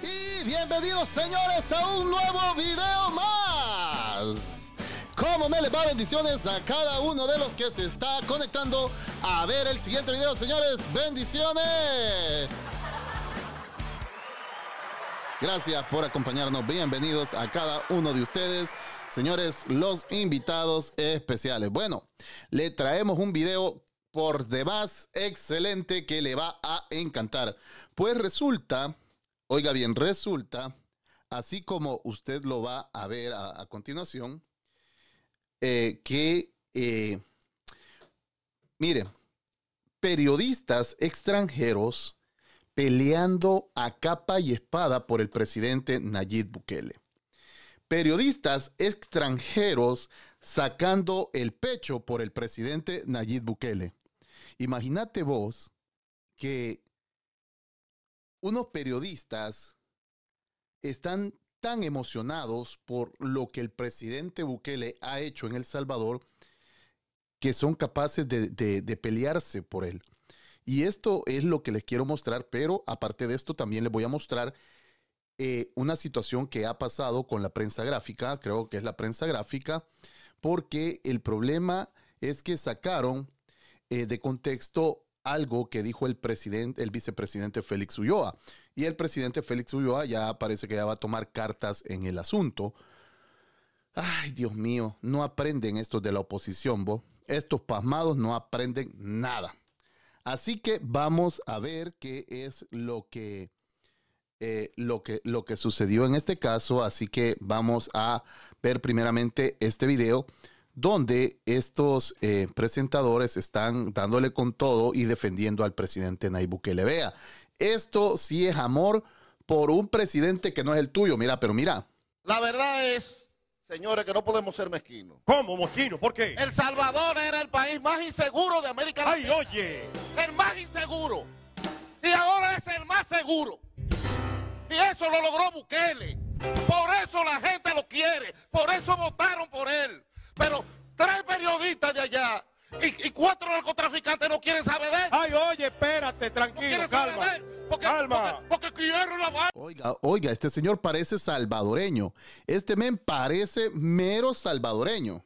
Y bienvenidos señores a un nuevo video más. Como me les va? Bendiciones a cada uno de los que se está conectando a ver el siguiente video, señores. Bendiciones. Gracias por acompañarnos. Bienvenidos a cada uno de ustedes. Señores, los invitados especiales. Bueno, le traemos un video por demás excelente que le va a encantar. Pues resulta, oiga bien, resulta, así como usted lo va a ver a, continuación, eh, que, eh, mire, periodistas extranjeros peleando a capa y espada por el presidente Nayib Bukele. Periodistas extranjeros sacando el pecho por el presidente Nayib Bukele. Imagínate vos que unos periodistas están tan emocionados por lo que el presidente Bukele ha hecho en El Salvador que son capaces de, de pelearse por él. Y esto es lo que les quiero mostrar, pero aparte de esto también les voy a mostrar eh, una situación que ha pasado con la prensa gráfica, creo que es la prensa gráfica, porque el problema es que sacaron eh, de contexto algo que dijo el presidente, el vicepresidente Félix Ulloa. Y el presidente Félix Ulloa ya parece que ya va a tomar cartas en el asunto. Ay, Dios mío, no aprenden estos de la oposición, vos. Estos pasmados no aprenden nada. Así que vamos a ver qué es lo que, eh, lo que, lo que sucedió en este caso. Así que vamos a ver primeramente este video donde estos eh, presentadores están dándole con todo y defendiendo al presidente Nayib le Vea, esto sí es amor por un presidente que no es el tuyo. Mira, pero mira. La verdad es Señores, que no podemos ser mezquinos. ¿Cómo mezquinos? ¿Por qué? El Salvador era el país más inseguro de América Latina. ¡Ay, oye! El más inseguro. Y ahora es el más seguro. Y eso lo logró Bukele. Por eso la gente lo quiere. Por eso votaron por él. Pero tres periodistas de allá y, cuatro narcotraficantes no quieren saber de él. Ay, oye, espérate, tranquilo, calma. calma. Porque, la... Oiga, oiga, este señor parece salvadoreño. Este men parece mero salvadoreño.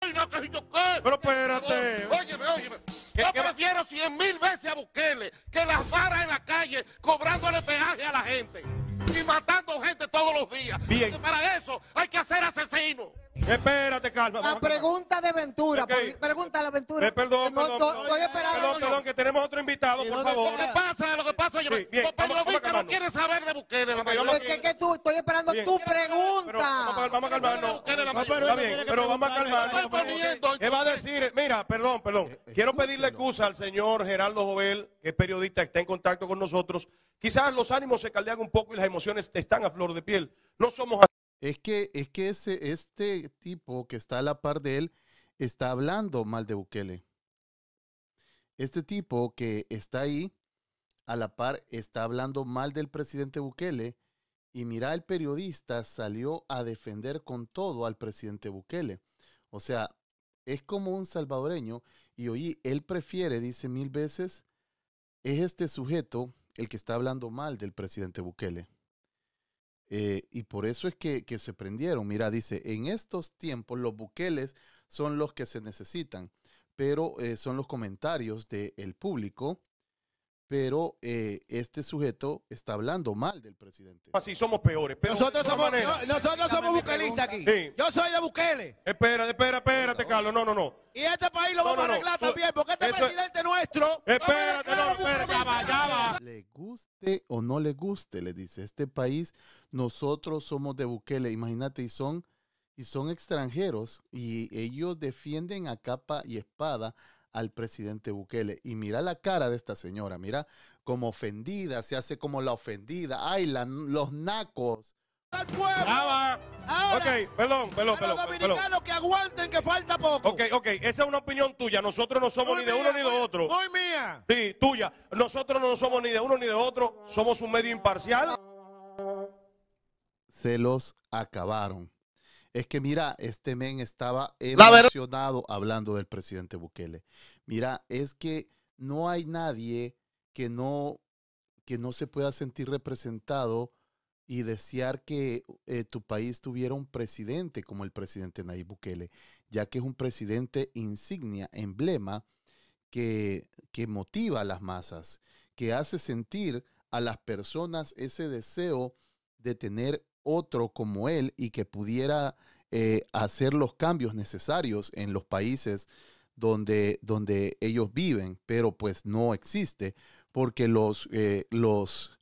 Ay, no, que yo qué. Pero espérate. Óyeme, óyeme. yo prefiero cien mil veces a Bukele que las varas en la calle cobrándole peaje a la gente y matando gente todos los días. Bien. para eso hay que hacer asesinos. Espérate, calma. La pregunta de Ventura. Pregunta de la Ventura. Eh, perdón, perdón, perdón, estoy esperando. Perdón, perdón, que tenemos otro invitado, por favor. Lo que pasa, lo que pasa, yo no saber de Bukele. La tú, estoy esperando tu pregunta. vamos, a calmarnos. Está bien, pero vamos a calmarnos. ¿Qué va a decir? Mira, perdón, perdón. Eh, eh, quiero pedirle excusa al señor Geraldo Jovel, que es periodista, está en contacto con nosotros. Quizás los ánimos se caldean un poco y las emociones están a flor de piel. No somos es que, es que ese, este tipo que está a la par de él está hablando mal de Bukele. Este tipo que está ahí a la par está hablando mal del presidente Bukele y mira, el periodista salió a defender con todo al presidente Bukele. O sea, es como un salvadoreño y oí, él prefiere, dice mil veces, es este sujeto el que está hablando mal del presidente Bukele. Eh, y por eso es que, se prendieron. Mira, dice, en estos tiempos los buqueles son los que se necesitan, pero eh, son los comentarios del público pero eh, este sujeto está hablando mal del presidente. Así somos peores. nosotros somos, nosotros somos buquelistas aquí. Yo soy de Bukele. Espera, espera, espérate, Carlos. No, no, no. Y este país lo vamos a arreglar también, porque este presidente nuestro. Espérate, no, espérate, ya va, ya va. Le guste o no le guste, le dice, este país, nosotros somos de Bukele. Imagínate, y son, y son extranjeros, y ellos defienden a capa y espada al presidente Bukele. Y mira la cara de esta señora, mira como ofendida, se hace como la ofendida. Ay, los nacos. Ah, Ahora, ok, perdón, perdón, a los dominicanos que aguanten que falta poco. Ok, ok, esa es una opinión tuya. Nosotros no somos ni de uno ni de otro. Muy mía. Sí, tuya. Nosotros no somos ni de uno ni de otro. Somos un medio imparcial. Se los acabaron es que mira, este men estaba emocionado hablando del presidente Bukele. Mira, es que no hay nadie que no, que no se pueda sentir representado y desear que eh, tu país tuviera un presidente como el presidente Nayib Bukele, ya que es un presidente insignia, emblema, que, que motiva a las masas, que hace sentir a las personas ese deseo de tener otro como él y que pudiera eh, hacer los cambios necesarios en los países donde, donde ellos viven, pero pues no existe porque los, eh, los,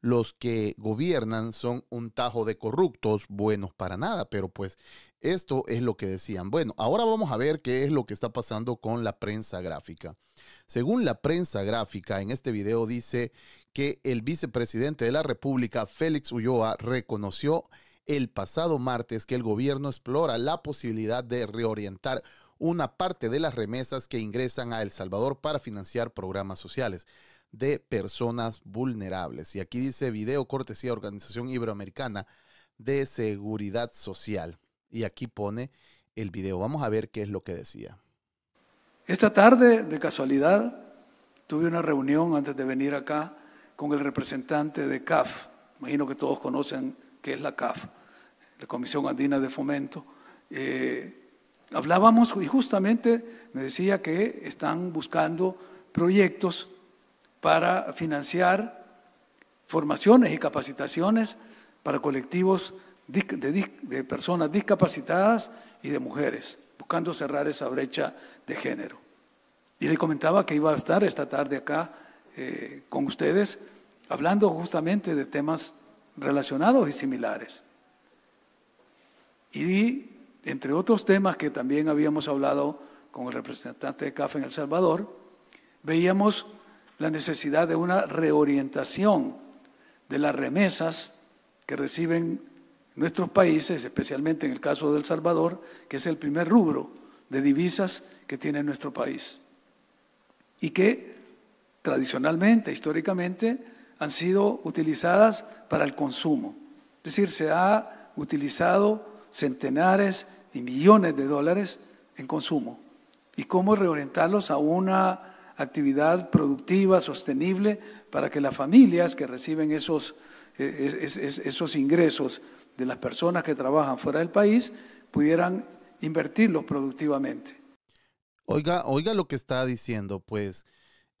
los que gobiernan son un tajo de corruptos buenos para nada, pero pues esto es lo que decían. Bueno, ahora vamos a ver qué es lo que está pasando con la prensa gráfica. Según la prensa gráfica, en este video dice que el vicepresidente de la República, Félix Ulloa, reconoció el pasado martes que el gobierno explora la posibilidad de reorientar una parte de las remesas que ingresan a El Salvador para financiar programas sociales de personas vulnerables. Y aquí dice video cortesía Organización Iberoamericana de Seguridad Social. Y aquí pone el video. Vamos a ver qué es lo que decía. Esta tarde, de casualidad, tuve una reunión antes de venir acá con el representante de CAF, imagino que todos conocen qué es la CAF, la Comisión Andina de Fomento. Eh, hablábamos y justamente me decía que están buscando proyectos para financiar formaciones y capacitaciones para colectivos de, de, personas discapacitadas y de mujeres, buscando cerrar esa brecha de género. Y le comentaba que iba a estar esta tarde acá eh, con ustedes hablando justamente de temas relacionados y similares. Y entre otros temas que también habíamos hablado con el representante de CAF en El Salvador, veíamos la necesidad de una reorientación de las remesas que reciben nuestros países, especialmente en el caso de El Salvador, que es el primer rubro de divisas que tiene nuestro país. Y que tradicionalmente, históricamente, han sido utilizadas para el consumo. Es decir, se ha utilizado centenares y millones de dólares en consumo. ¿Y cómo reorientarlos a una actividad productiva, sostenible, para que las familias que reciben esos, eh, esos ingresos de las personas que trabajan fuera del país pudieran invertirlos productivamente? Oiga, oiga lo que está diciendo, pues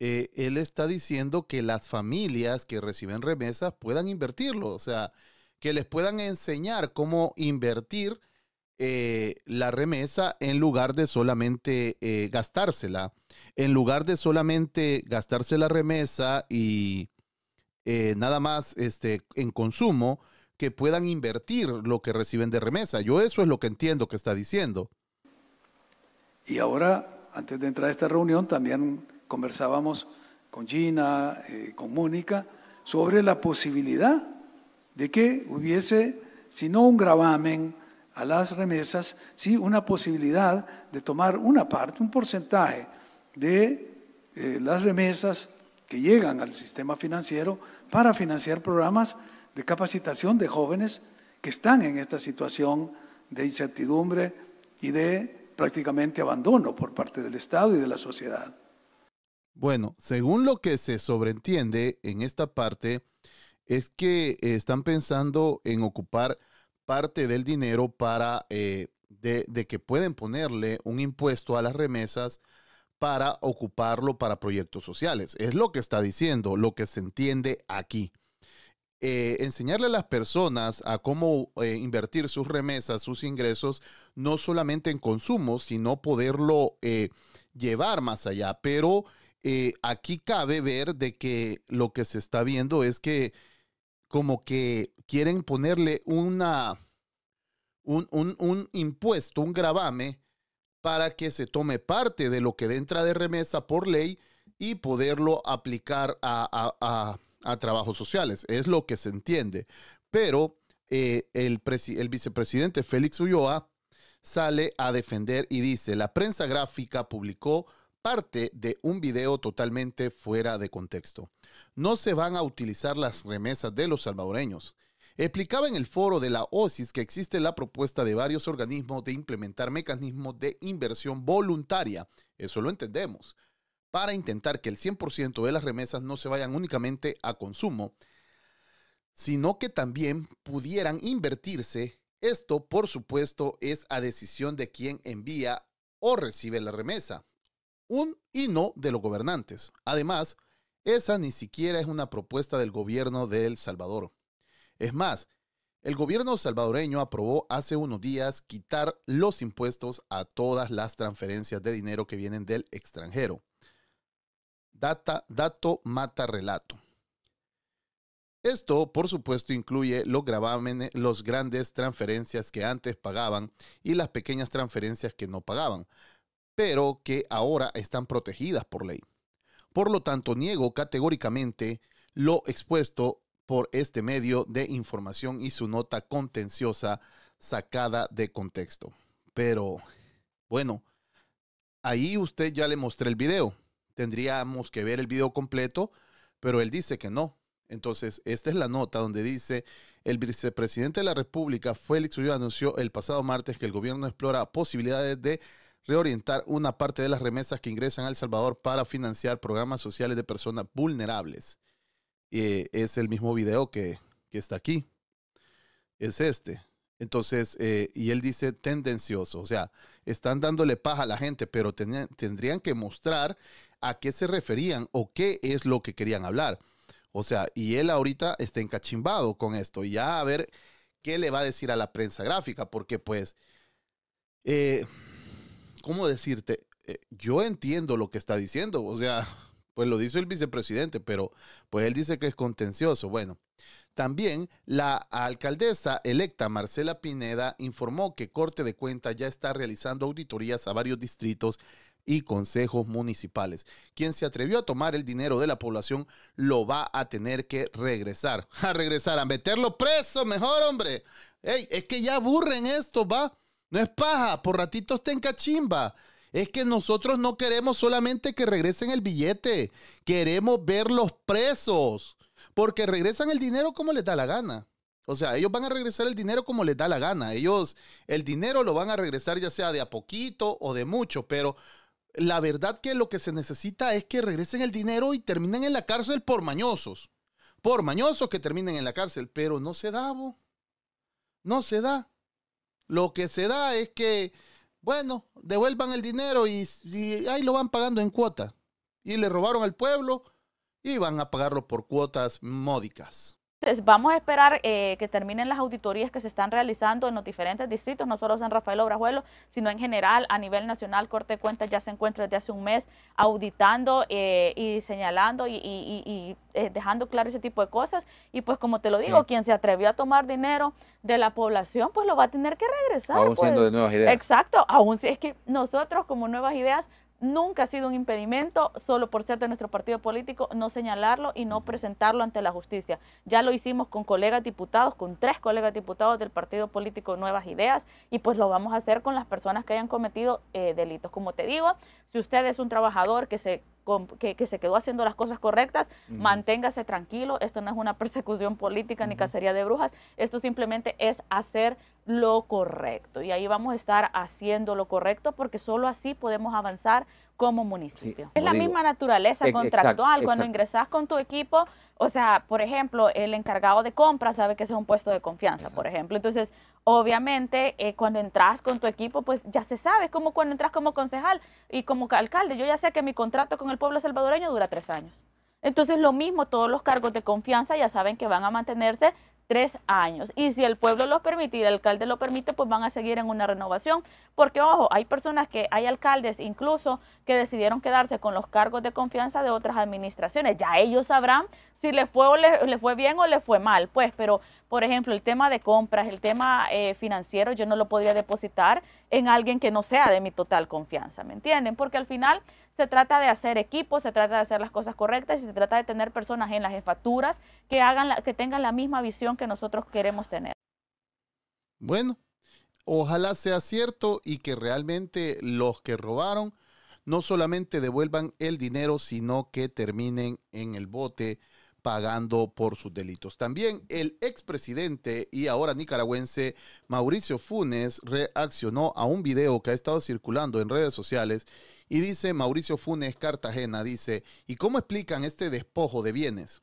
eh, él está diciendo que las familias que reciben remesas puedan invertirlo, o sea, que les puedan enseñar cómo invertir eh, la remesa en lugar de solamente eh, gastársela. En lugar de solamente gastarse la remesa y nada más este, en consumo, que puedan invertir lo que reciben de remesa. Yo eso es lo que entiendo que está diciendo. Y ahora, antes de entrar a esta reunión, también conversábamos con Gina, eh, con Mónica, sobre la posibilidad de que hubiese, si no un gravamen a las remesas, sí una posibilidad de tomar una parte, un porcentaje de eh, las remesas que llegan al sistema financiero para financiar programas de capacitación de jóvenes que están en esta situación de incertidumbre y de prácticamente abandono por parte del Estado y de la sociedad. Bueno, según lo que se sobreentiende en esta parte, es que eh, están pensando en ocupar parte del dinero para eh, de, que pueden ponerle un impuesto a las remesas para ocuparlo para proyectos sociales. Es lo que está diciendo, lo que se entiende aquí. Eh, enseñarle a las personas a cómo invertir sus remesas, sus ingresos, no solamente en consumo, sino poderlo llevar más allá. Pero eh, aquí cabe ver de que lo que se está viendo es que como que quieren ponerle una, un, impuesto, un gravame, para que se tome parte de lo que entra de remesa por ley y poderlo aplicar a, trabajos sociales. Es lo que se entiende. Pero eh, el, el vicepresidente Félix Ulloa sale a defender y dice, la prensa gráfica publicó parte de un video totalmente fuera de contexto. No se van a utilizar las remesas de los salvadoreños. Explicaba en el foro de la OSIS que existe la propuesta de varios organismos de implementar mecanismos de inversión voluntaria, eso lo entendemos, para intentar que el 100% de las remesas no se vayan únicamente a consumo, sino que también pudieran invertirse. Esto, por supuesto, es a decisión de quien envía o recibe la remesa un y no de los gobernantes. Además, esa ni siquiera es una propuesta del gobierno de El Salvador. Es más, el gobierno salvadoreño aprobó hace unos días quitar los impuestos a todas las transferencias de dinero que vienen del extranjero. Data, dato mata relato. Esto, por supuesto, incluye los los grandes transferencias que antes pagaban y las pequeñas transferencias que no pagaban, pero que ahora están protegidas por ley. Por lo tanto, niego categóricamente lo expuesto por este medio de información y su nota contenciosa sacada de contexto. Pero, bueno, ahí usted ya le mostré el video. Tendríamos que ver el video completo, pero él dice que no. Entonces, esta es la nota donde dice, el vicepresidente de la República, Félix Ulloa, anunció el pasado martes que el gobierno explora posibilidades de reorientar una parte de las remesas que ingresan al Salvador para financiar programas sociales de personas vulnerables. Eh, es el mismo video que, está aquí. Es este. Entonces, eh, y él dice tendencioso, o sea, están dándole paja a la gente, pero tendrían que mostrar a qué se referían o qué es lo que querían hablar. O sea, y él ahorita está encachimbado con esto. Y ya a ver qué le va a decir a la prensa gráfica, porque pues... Eh, ¿cómo decirte? Eh, yo entiendo lo que está diciendo, o sea, pues lo dice el vicepresidente, pero pues él dice que es contencioso. Bueno, también la alcaldesa electa Marcela Pineda informó que Corte de Cuentas ya está realizando auditorías a varios distritos y consejos municipales. Quien se atrevió a tomar el dinero de la población lo va a tener que regresar. A regresar, a meterlo preso, mejor hombre. Ey, es que ya aburren esto, va. No es paja, por ratitos ten cachimba. Es que nosotros no queremos solamente que regresen el billete, queremos ver los presos, porque regresan el dinero como les da la gana. O sea, ellos van a regresar el dinero como les da la gana. Ellos el dinero lo van a regresar ya sea de a poquito o de mucho, pero la verdad que lo que se necesita es que regresen el dinero y terminen en la cárcel por mañosos. Por mañosos que terminen en la cárcel, pero no se da, no se da. Lo que se da es que, bueno, devuelvan el dinero y, ahí lo van pagando en cuota. Y le robaron al pueblo y van a pagarlo por cuotas módicas. Entonces, vamos a esperar eh, que terminen las auditorías que se están realizando en los diferentes distritos, no solo San Rafael Obrajuelo, sino en general a nivel nacional. Corte de Cuentas ya se encuentra desde hace un mes auditando eh, y señalando y, eh, dejando claro ese tipo de cosas. Y pues como te lo digo, quien se atrevió a tomar dinero de la población, pues lo va a tener que regresar. Aún siendo pues. de nuevas ideas. Exacto, aún si es que nosotros como nuevas ideas nunca ha sido un impedimento solo por ser de nuestro partido político no señalarlo y no presentarlo ante la justicia. Ya lo hicimos con colegas diputados, con tres colegas diputados del partido político Nuevas Ideas y pues lo vamos a hacer con las personas que hayan cometido eh, delitos. Como te digo, si usted es un trabajador que se que, se quedó haciendo las cosas correctas, manténgase tranquilo, esto no es una persecución política ni cacería de brujas, esto simplemente es hacer lo correcto. Y ahí vamos a estar haciendo lo correcto porque solo así podemos avanzar como municipio. es la misma naturaleza contractual. Cuando ingresas con tu equipo, o sea, por ejemplo, el encargado de compra sabe que ese es un puesto de confianza, por ejemplo. Entonces, obviamente, eh, cuando entras con tu equipo, pues ya se sabe, es como cuando entras como concejal y como alcalde. Yo ya sé que mi contrato con el pueblo salvadoreño dura tres años. Entonces, lo mismo, todos los cargos de confianza ya saben que van a mantenerse tres años. Y si el pueblo lo permite y el alcalde lo permite, pues van a seguir en una renovación. Porque, ojo, hay personas que, hay alcaldes incluso que decidieron quedarse con los cargos de confianza de otras administraciones. Ya ellos sabrán si le fue, le, fue bien o le fue mal, pues, pero por ejemplo, el tema de compras, el tema eh, financiero, yo no lo podría depositar en alguien que no sea de mi total confianza, ¿me entienden? Porque al final se trata de hacer equipos, se trata de hacer las cosas correctas y se trata de tener personas en las jefaturas que, hagan que tengan la misma visión que nosotros queremos tener. Bueno, ojalá sea cierto y que realmente los que robaron no solamente devuelvan el dinero, sino que terminen en el bote pagando por sus delitos. También el expresidente y ahora nicaragüense Mauricio Funes reaccionó a un video que ha estado circulando en redes sociales y dice Mauricio Funes Cartagena, dice, ¿y cómo explican este despojo de bienes?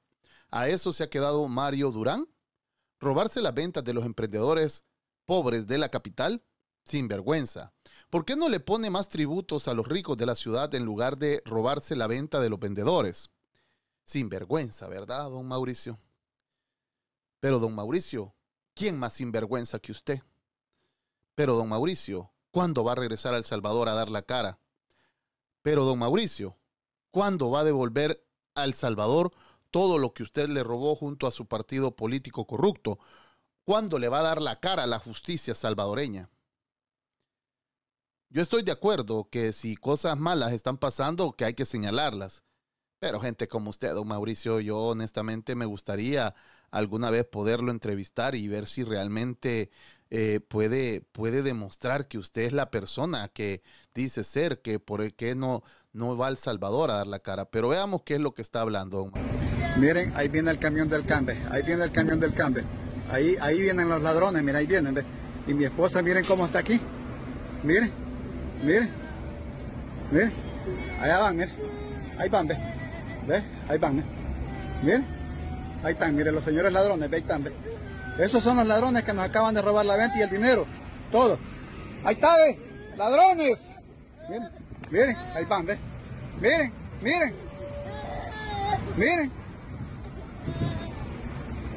A eso se ha quedado Mario Durán. Robarse las ventas de los emprendedores pobres de la capital, sin vergüenza. ¿Por qué no le pone más tributos a los ricos de la ciudad en lugar de robarse la venta de los vendedores? sinvergüenza, ¿verdad, don Mauricio? Pero, don Mauricio, ¿quién más sinvergüenza que usted? Pero, don Mauricio, ¿cuándo va a regresar al Salvador a dar la cara? Pero, don Mauricio, ¿cuándo va a devolver al Salvador todo lo que usted le robó junto a su partido político corrupto? ¿Cuándo le va a dar la cara a la justicia salvadoreña? Yo estoy de acuerdo que si cosas malas están pasando, que hay que señalarlas. Pero gente como usted, don Mauricio, yo honestamente me gustaría alguna vez poderlo entrevistar y ver si realmente eh, puede, puede demostrar que usted es la persona que dice ser, que por el que no, no va al Salvador a dar la cara. Pero veamos qué es lo que está hablando. Don Mauricio. Miren, ahí viene el camión del Cambe, ahí viene el camión del Cambe, ahí, ahí vienen los ladrones, miren, ahí vienen. Y mi esposa, miren cómo está aquí, miren, miren, miren, allá van, miren, ahí van, ¿Ves? Ahí van, ¿eh? Miren. Ahí están, miren los señores ladrones, ve, ahí están, ve. Esos son los ladrones que nos acaban de robar la venta y el dinero. Todo. Ahí está, Ladrones. Miren, miren, ahí van, ve. Miren, miren. Miren.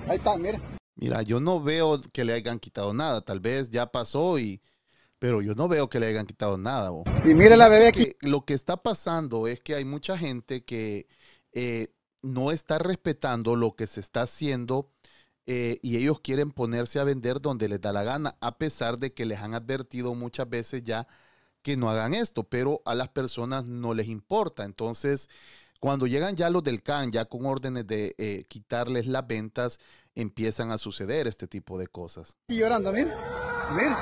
Ahí están, miren. Mira, yo no veo que le hayan quitado nada. Tal vez ya pasó y pero yo no veo que le hayan quitado nada. Y mire la bebé aquí. lo que está pasando es que hay mucha gente que eh, no está respetando lo que se está haciendo eh, y ellos quieren ponerse a vender donde les da la gana, a pesar de que les han advertido muchas veces ya que no hagan esto, pero a las personas no les importa. Entonces, cuando llegan ya los del CAN, ya con órdenes de eh, quitarles las ventas, empiezan a suceder este tipo de cosas. Y llorando, miren miren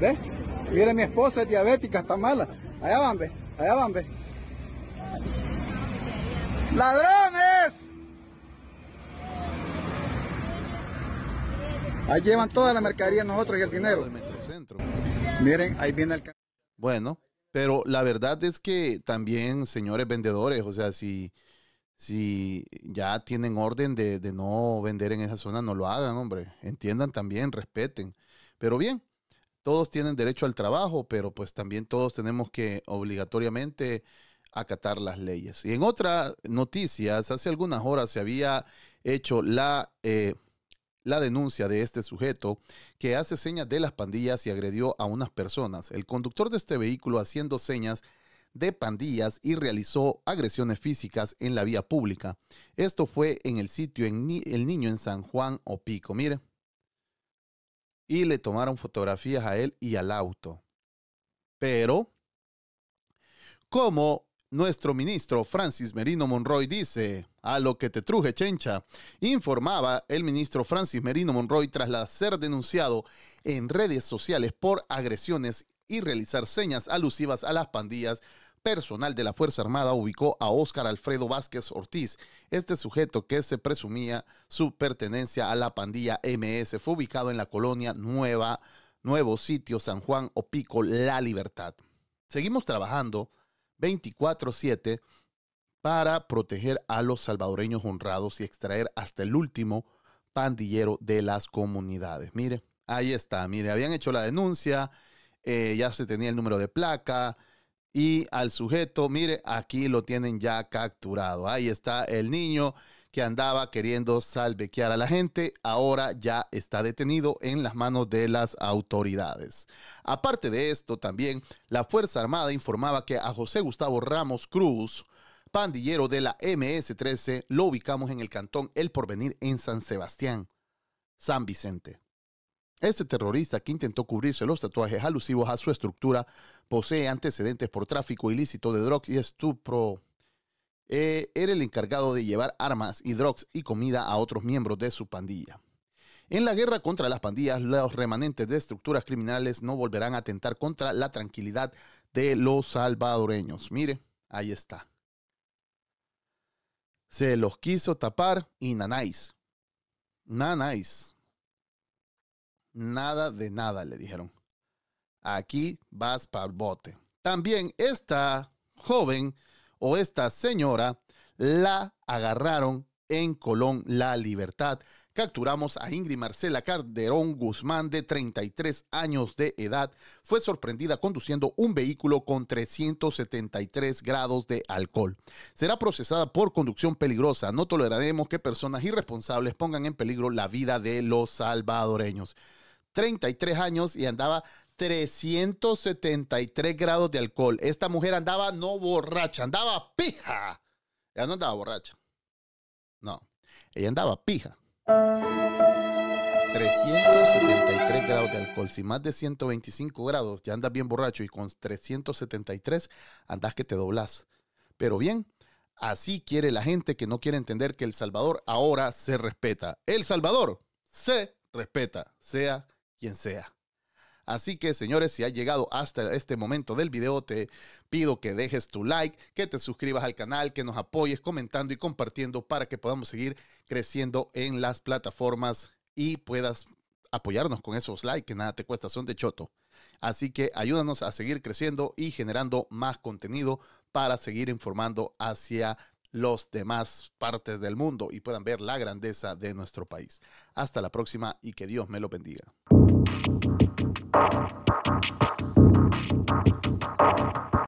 miren ve, mi esposa es diabética, está mala, allá van, ve, allá van, ve. ¡Ladrones! Ahí llevan toda la mercadería nosotros y el dinero. Miren, ahí viene el... Bueno, pero la verdad es que también, señores vendedores, o sea, si, si ya tienen orden de, de no vender en esa zona, no lo hagan, hombre. Entiendan también, respeten. Pero bien, todos tienen derecho al trabajo, pero pues también todos tenemos que obligatoriamente acatar las leyes. Y en otras noticias, hace algunas horas se había hecho la, eh, la denuncia de este sujeto que hace señas de las pandillas y agredió a unas personas. El conductor de este vehículo haciendo señas de pandillas y realizó agresiones físicas en la vía pública. Esto fue en el sitio en El Niño en San Juan o Pico, mire. Y le tomaron fotografías a él y al auto. Pero, ¿cómo nuestro ministro Francis Merino Monroy dice, a lo que te truje, chencha, informaba el ministro Francis Merino Monroy tras ser denunciado en redes sociales por agresiones y realizar señas alusivas a las pandillas personal de la Fuerza Armada ubicó a Óscar Alfredo Vázquez Ortiz. Este sujeto que se presumía su pertenencia a la pandilla MS fue ubicado en la colonia Nueva, Nuevo Sitio San Juan Opico, La Libertad. Seguimos trabajando 24/7 para proteger a los salvadoreños honrados y extraer hasta el último pandillero de las comunidades. Mire, ahí está, mire, habían hecho la denuncia, eh, ya se tenía el número de placa y al sujeto, mire, aquí lo tienen ya capturado. Ahí está el niño que andaba queriendo salvequear a la gente, ahora ya está detenido en las manos de las autoridades. Aparte de esto, también la Fuerza Armada informaba que a José Gustavo Ramos Cruz, pandillero de la MS-13, lo ubicamos en el cantón El Porvenir en San Sebastián, San Vicente. Este terrorista que intentó cubrirse los tatuajes alusivos a su estructura posee antecedentes por tráfico ilícito de drogas y estupro eh, era el encargado de llevar armas y drogas y comida a otros miembros de su pandilla. En la guerra contra las pandillas, los remanentes de estructuras criminales no volverán a atentar contra la tranquilidad de los salvadoreños. Mire, ahí está. Se los quiso tapar y nanáis. Nanáis. Nada de nada, le dijeron. Aquí vas para el bote. También esta joven o esta señora la agarraron en Colón La Libertad. Capturamos a Ingrid Marcela Calderón Guzmán, de 33 años de edad. Fue sorprendida conduciendo un vehículo con 373 grados de alcohol. Será procesada por conducción peligrosa. No toleraremos que personas irresponsables pongan en peligro la vida de los salvadoreños. 33 años y andaba 373 grados de alcohol. Esta mujer andaba no borracha, andaba pija. Ella no andaba borracha. No, ella andaba pija. 373 grados de alcohol. Si más de 125 grados ya andas bien borracho y con 373 andas que te doblas. Pero bien, así quiere la gente que no quiere entender que El Salvador ahora se respeta. El Salvador se respeta, sea quien sea. Así que señores, si has llegado hasta este momento del video, te pido que dejes tu like, que te suscribas al canal, que nos apoyes comentando y compartiendo para que podamos seguir creciendo en las plataformas y puedas apoyarnos con esos likes que nada te cuesta, son de choto. Así que ayúdanos a seguir creciendo y generando más contenido para seguir informando hacia los demás partes del mundo y puedan ver la grandeza de nuestro país. Hasta la próxima y que Dios me lo bendiga. Thank you.